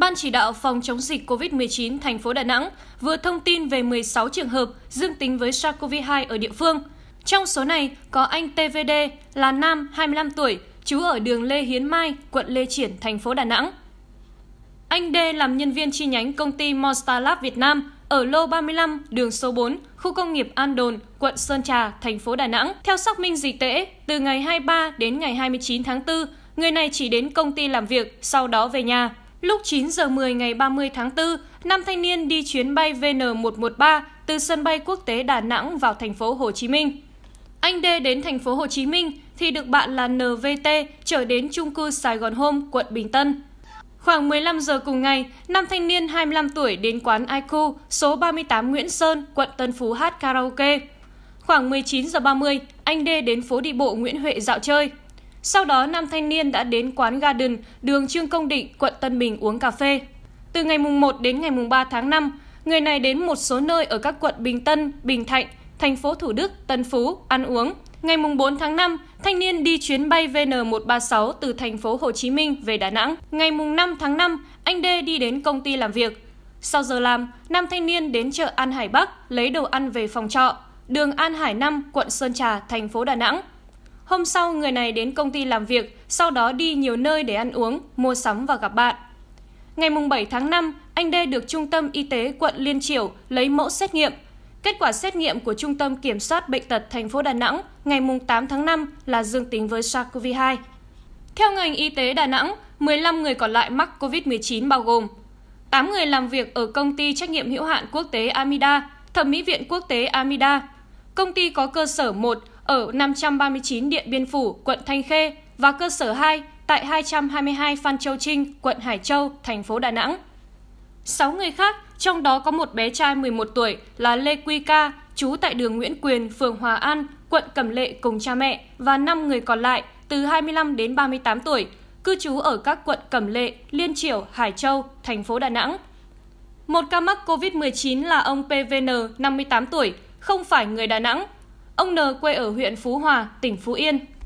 Ban chỉ đạo phòng chống dịch COVID-19 thành phố Đà Nẵng vừa thông tin về 16 trường hợp dương tính với SARS-CoV-2 ở địa phương. Trong số này có anh TVD là nam 25 tuổi, trú ở đường Lê Hiến Mai, quận Lê Triển, thành phố Đà Nẵng. Anh D làm nhân viên chi nhánh công ty Monstar Lab Việt Nam ở lô 35, đường số 4, khu công nghiệp An Đồn, quận Sơn Trà, thành phố Đà Nẵng. Theo xác minh dịch tễ, từ ngày 23 đến ngày 29 tháng 4, người này chỉ đến công ty làm việc, sau đó về nhà. Lúc 9 giờ 10 ngày 30 tháng 4, nam thanh niên đi chuyến bay VN113 từ sân bay quốc tế Đà Nẵng vào thành phố Hồ Chí Minh. Anh D đến thành phố Hồ Chí Minh thì được bạn là NVT chở đến trung cư Sài Gòn Home, quận Bình Tân. Khoảng 15 giờ cùng ngày, nam thanh niên 25 tuổi đến quán IQ số 38 Nguyễn Sơn, quận Tân Phú hát karaoke. Khoảng 19 giờ 30, anh D đến phố đi bộ Nguyễn Huệ dạo chơi. Sau đó, nam thanh niên đã đến quán Garden, đường Trương Công Định, quận Tân Bình uống cà phê. Từ ngày mùng 1 đến ngày mùng 3 tháng 5, người này đến một số nơi ở các quận Bình Tân, Bình Thạnh, thành phố Thủ Đức, Tân Phú ăn uống. Ngày mùng 4 tháng 5, thanh niên đi chuyến bay VN136 từ thành phố Hồ Chí Minh về Đà Nẵng. Ngày mùng 5 tháng 5, anh D đi đến công ty làm việc. Sau giờ làm, nam thanh niên đến chợ An Hải Bắc lấy đồ ăn về phòng trọ, đường An Hải 5, quận Sơn Trà, thành phố Đà Nẵng. Hôm sau, người này đến công ty làm việc, sau đó đi nhiều nơi để ăn uống, mua sắm và gặp bạn. Ngày 7 tháng 5, anh D được Trung tâm Y tế quận Liên Triểu lấy mẫu xét nghiệm. Kết quả xét nghiệm của Trung tâm Kiểm soát Bệnh tật thành phố Đà Nẵng ngày 8 tháng 5 là dương tính với SARS-CoV-2. Theo ngành y tế Đà Nẵng, 15 người còn lại mắc COVID-19 bao gồm 8 người làm việc ở công ty trách nhiệm hữu hạn quốc tế Amida, thẩm mỹ viện quốc tế Amida, công ty có cơ sở 1 ở 539 Điện Biên Phủ, quận Thanh Khê và cơ sở 2 tại 222 Phan Châu Trinh, quận Hải Châu, thành phố Đà Nẵng. 6 người khác, trong đó có một bé trai 11 tuổi là Lê Quy Ca, trú tại đường Nguyễn Quyền, phường Hòa An, quận Cẩm Lệ cùng cha mẹ và 5 người còn lại từ 25 đến 38 tuổi, cư trú ở các quận Cẩm Lệ, Liên Triểu, Hải Châu, thành phố Đà Nẵng. Một ca mắc COVID-19 là ông PVN, 58 tuổi, không phải người Đà Nẵng, Ông N quê ở huyện Phú Hòa, tỉnh Phú Yên,